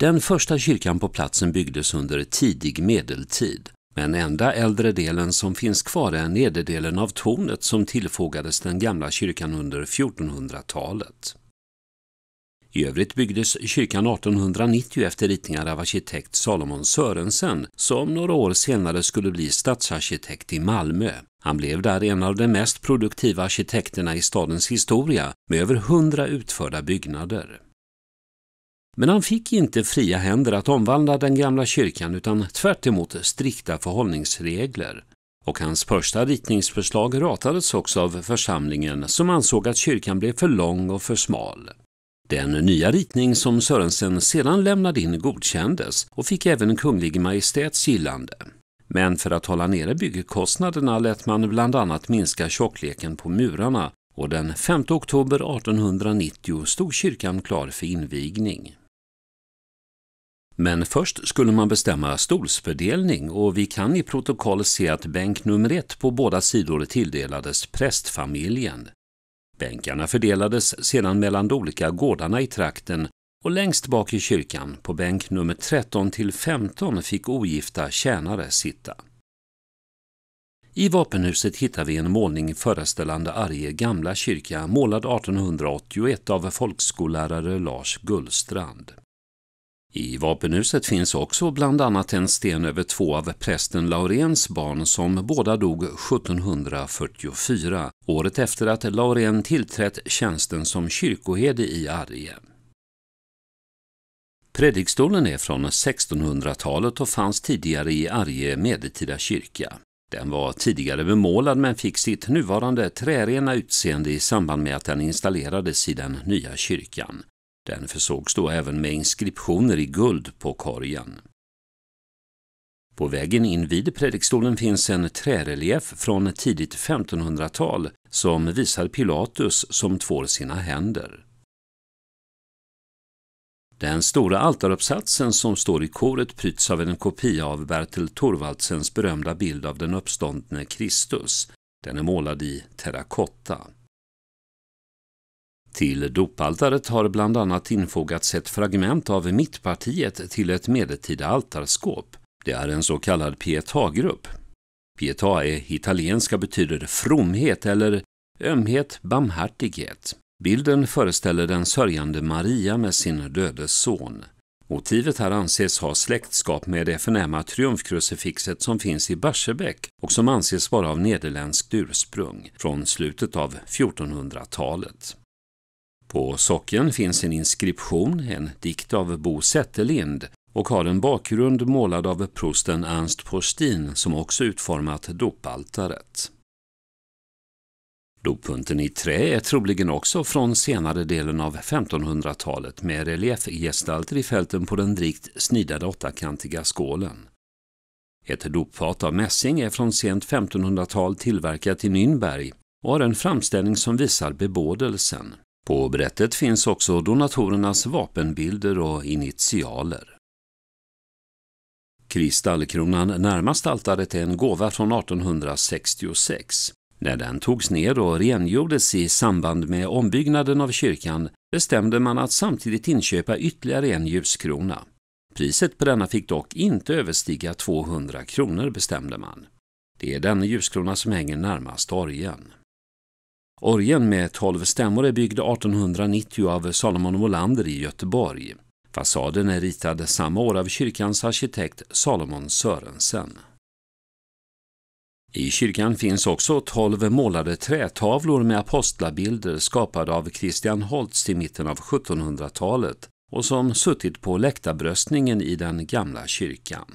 Den första kyrkan på platsen byggdes under tidig medeltid, men enda äldre delen som finns kvar är nederdelen av tornet som tillfogades den gamla kyrkan under 1400-talet. I övrigt byggdes kyrkan 1890 efter ritningar av arkitekt Salomon Sörensen, som några år senare skulle bli stadsarkitekt i Malmö. Han blev där en av de mest produktiva arkitekterna i stadens historia, med över 100 utförda byggnader. Men han fick inte fria händer att omvandla den gamla kyrkan utan tvärt strikta förhållningsregler. Och hans första ritningsförslag ratades också av församlingen som ansåg att kyrkan blev för lång och för smal. Den nya ritning som Sörensen sedan lämnade in godkändes och fick även Kunglig Majestäts gillande. Men för att hålla nere byggkostnaderna lät man bland annat minska tjockleken på murarna och den 5 oktober 1890 stod kyrkan klar för invigning. Men först skulle man bestämma stolsfördelning och vi kan i protokollet se att bänk nummer ett på båda sidor tilldelades prästfamiljen. Bänkarna fördelades sedan mellan de olika gårdarna i trakten och längst bak i kyrkan, på bänk nummer 13 till 15, fick ogifta tjänare sitta. I vapenhuset hittar vi en målning föreställande Arje gamla kyrka målad 1881 av folkskollärare Lars Gullstrand. I vapenhuset finns också bland annat en sten över två av prästen Laurens barn som båda dog 1744, året efter att Laurén tillträtt tjänsten som kyrkoherde i Arje. Predikstolen är från 1600-talet och fanns tidigare i Arje medeltida kyrka. Den var tidigare bemålad men fick sitt nuvarande trärena utseende i samband med att den installerades i den nya kyrkan. Den försågs då även med inskriptioner i guld på korgen. På väggen invid predikstolen finns en trärelief från tidigt 1500-tal som visar Pilatus som tvår sina händer. Den stora altaruppsatsen som står i koret pryds av en kopia av Bertel Thorvaldsens berömda bild av den uppståndne Kristus. Den är målad i terrakotta. Till dopaltaret har bland annat infogats ett fragment av Mittpartiet till ett medeltida altarskåp. Det är en så kallad pietà-grupp. Pietà är italienska betyder fromhet eller ömhet, barmhärtighet. Bilden föreställer den sörjande Maria med sin döde son. Motivet här anses ha släktskap med det förnäma triumfkrucifixet som finns i Barsebäck och som anses vara av nederländskt ursprung, från slutet av 1400-talet. På socken finns en inskription, en dikt av Bo Zetterlind och har en bakgrund målad av prosten Ernst Postin som också utformat dopaltaret. Doppunten i trä är troligen också från senare delen av 1500-talet med reliefgestalter i fälten på den drygt snidade åttakantiga skålen. Ett dopfat av mässing är från sent 1500-tal tillverkat i Nynberg och har en framställning som visar bebådelsen. På brättet finns också donatorernas vapenbilder och initialer. Kristallkronan närmast altaret är en gåva från 1866. När den togs ner och rengjordes i samband med ombyggnaden av kyrkan bestämde man att samtidigt inköpa ytterligare en ljuskrona. Priset på denna fick dock inte överstiga 200 kronor bestämde man. Det är denna ljuskrona som hänger närmast orgen. Orgeln med tolv stämmor är byggd 1890 av Salomon Molander i Göteborg. Fasaden är ritad samma år av kyrkans arkitekt Salomon Sörensen. I kyrkan finns också tolv målade trätavlor med apostlabilder skapade av Christian Holtz i mitten av 1700-talet och som suttit på läktarbröstningen i den gamla kyrkan.